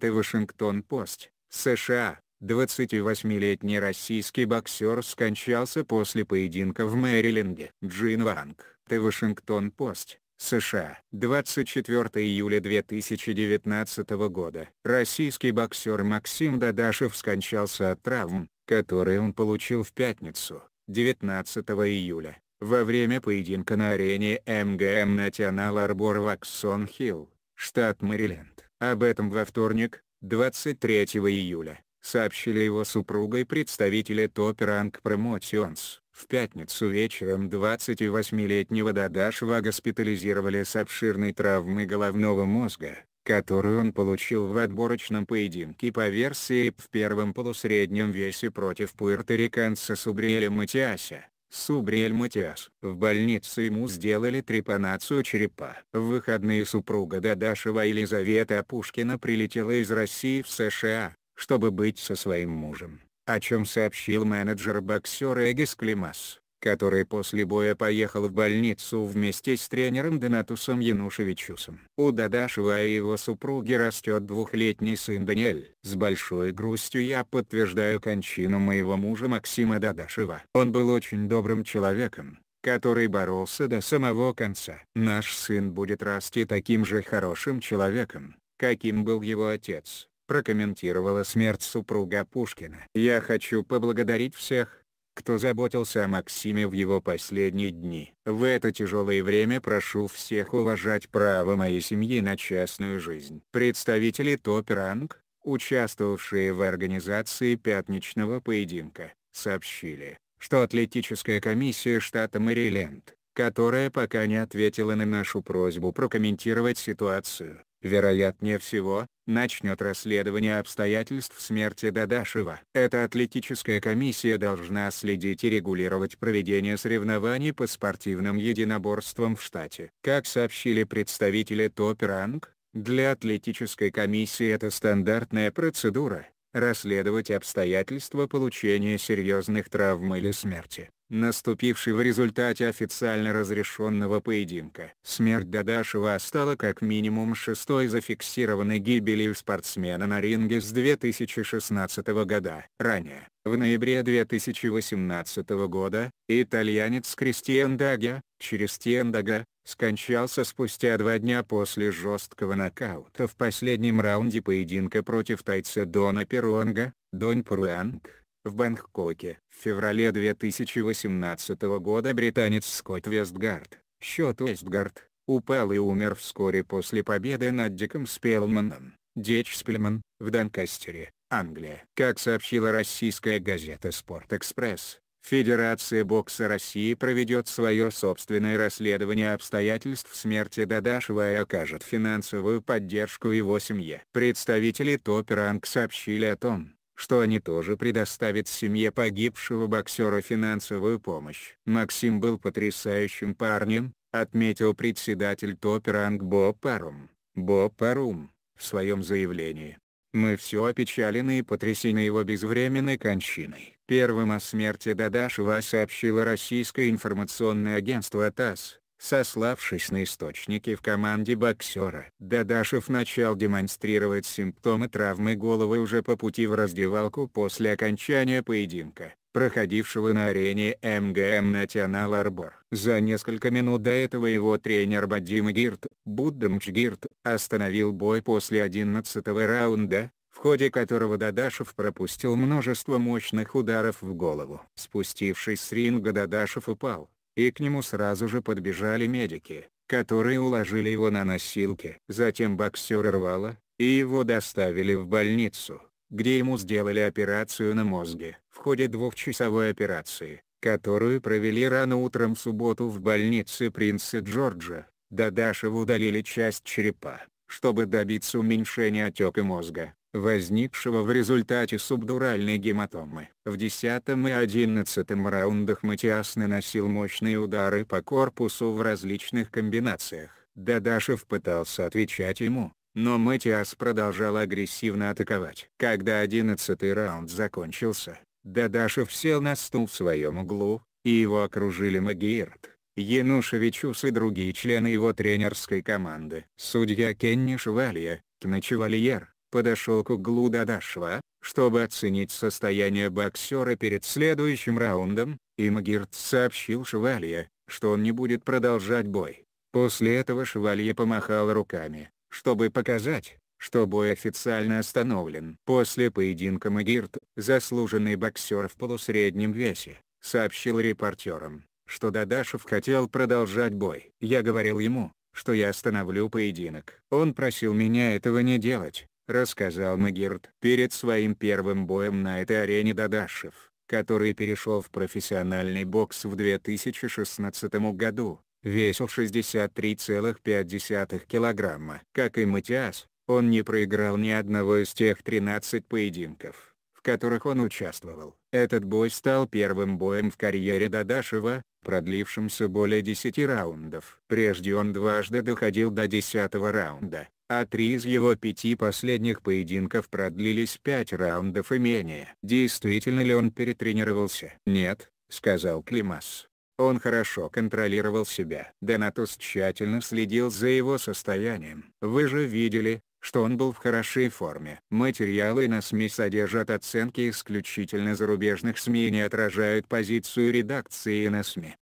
The Washington Post, США. 28-летний российский боксер скончался после поединка в Мэриленде. Джин Ванг, The Washington Post, США. 24 июля 2019 года. Российский боксер Максим Дадашев скончался от травм, которые он получил в пятницу, 19 июля, во время поединка на арене МГМ National Arbor в Аксон-Хилл, штат Мэриленд. Об этом во вторник, 23 июля, сообщили его супруга и представители Top Rank Promotions. В пятницу вечером 28-летнего Дадашева госпитализировали с обширной травмой головного мозга, которую он получил в отборочном поединке по версии в первом полусреднем весе против пуэрториканца Субриэля Матиаса. Субриэль Матиас. В больнице ему сделали трепанацию черепа. В выходные супруга Дадашева Елизавета Пушкина прилетела из России в США, чтобы быть со своим мужем, о чем сообщил менеджер боксера Эгис Климас который после боя поехал в больницу вместе с тренером Донатусом Янушевичусом. У Дадашева и его супруги растет двухлетний сын Даниэль. С большой грустью я подтверждаю кончину моего мужа Максима Дадашева. Он был очень добрым человеком, который боролся до самого конца. Наш сын будет расти таким же хорошим человеком, каким был его отец прокомментировала смерть супруга Пушкина. «Я хочу поблагодарить всех, кто заботился о Максиме в его последние дни. В это тяжелое время прошу всех уважать право моей семьи на частную жизнь. Представители топ-ранг, участвовавшие в организации пятничного поединка, сообщили, что атлетическая комиссия штата Мэриленд, которая пока не ответила на нашу просьбу прокомментировать ситуацию, вероятнее всего, начнет расследование обстоятельств смерти Дадашева. Эта атлетическая комиссия должна следить и регулировать проведение соревнований по спортивным единоборствам в штате. Как сообщили представители ТОП-ранг, для атлетической комиссии это стандартная процедура, расследовать обстоятельства получения серьезных травм или смерти наступивший в результате официально разрешенного поединка. Смерть Дадашева стала как минимум шестой зафиксированной гибелью спортсмена на ринге с 2016 года. Ранее, в ноябре 2018 года, итальянец Кристиан Дага, через Дага, скончался спустя два дня после жесткого нокаута в последнем раунде поединка против тайца Дона Перуанга, Донь Пруанг. В Бангкоке в феврале 2018 года британец Скотт Вестгард, счет Вестгард, упал и умер вскоре после победы над Диком Спелманом, Дич Спелман в Донкастере, Англия. Как сообщила российская газета «Спорт-экспресс», Федерация бокса России проведет свое собственное расследование обстоятельств смерти Дадашева и окажет финансовую поддержку его семье. Представители Топ-Ранг сообщили о том, что они тоже предоставят семье погибшего боксера финансовую помощь. Максим был потрясающим парнем, отметил председатель топ-ранг Боб Парум. Боб Парум, в своем заявлении. Мы все опечалены и потрясены его безвременной кончиной. Первым о смерти Дадашева сообщило российское информационное агентство ТАСС сославшись на источники в команде боксера. Дадашев начал демонстрировать симптомы травмы головы уже по пути в раздевалку после окончания поединка, проходившего на арене МГМ Натионал Арбор. За несколько минут до этого его тренер Бадим Гирт, Буддамч Гирт, остановил бой после 11 раунда, в ходе которого Дадашев пропустил множество мощных ударов в голову. Спустившись с ринга Дадашев упал, и к нему сразу же подбежали медики, которые уложили его на носилки. Затем боксер рвало, и его доставили в больницу, где ему сделали операцию на мозге. В ходе двухчасовой операции, которую провели рано утром в субботу в больнице принца Джорджа, Дадашеву удалили часть черепа, чтобы добиться уменьшения отека мозга возникшего в результате субдуральной гематомы. В 10 и 11 раундах Матиас наносил мощные удары по корпусу в различных комбинациях. Дадашев пытался отвечать ему, но Матиас продолжал агрессивно атаковать. Когда 11 раунд закончился, Дадашев сел на стул в своем углу, и его окружили Магиерт, Янушевичус и другие члены его тренерской команды. Судья Кенни Швалья, Кначевальер, подошел к углу Дадашва, чтобы оценить состояние боксера перед следующим раундом, и Магирт сообщил Шевалье, что он не будет продолжать бой. После этого Шевалье помахал руками, чтобы показать, что бой официально остановлен. После поединка Магирт, заслуженный боксер в полусреднем весе, сообщил репортерам, что Дадашев хотел продолжать бой. Я говорил ему, что я остановлю поединок. Он просил меня этого не делать, рассказал Магирт перед своим первым боем на этой арене Дадашев, который перешел в профессиональный бокс в 2016 году, весил 63,5 килограмма. Как и Матиас, он не проиграл ни одного из тех 13 поединков в которых он участвовал. Этот бой стал первым боем в карьере Дадашева, продлившимся более 10 раундов. Прежде он дважды доходил до 10 раунда, а три из его пяти последних поединков продлились 5 раундов и менее. Действительно ли он перетренировался? Нет, сказал Климас. Он хорошо контролировал себя. Донатус тщательно следил за его состоянием. Вы же видели, что он был в хорошей форме. Материалы на СМИ содержат оценки исключительно зарубежных СМИ и не отражают позицию редакции на СМИ.